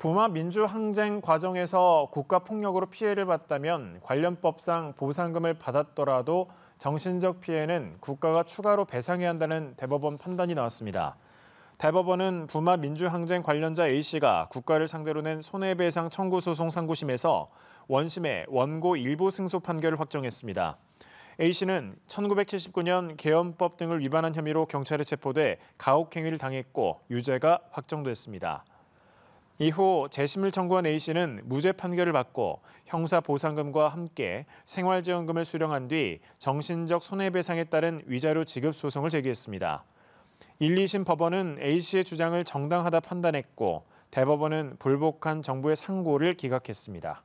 부마 민주항쟁 과정에서 국가폭력으로 피해를 봤다면 관련법상 보상금을 받았더라도 정신적 피해는 국가가 추가로 배상해야 한다는 대법원 판단이 나왔습니다. 대법원은 부마 민주항쟁 관련자 A씨가 국가를 상대로 낸 손해배상 청구소송 상고심에서 원심의 원고 일부 승소 판결을 확정했습니다. A씨는 1979년 계엄법 등을 위반한 혐의로 경찰에 체포돼 가혹행위를 당했고 유죄가 확정됐습니다. 이후 재심을 청구한 A씨는 무죄 판결을 받고 형사 보상금과 함께 생활지원금을 수령한 뒤 정신적 손해배상에 따른 위자료 지급 소송을 제기했습니다. 1, 2심 법원은 A씨의 주장을 정당하다 판단했고 대법원은 불복한 정부의 상고를 기각했습니다.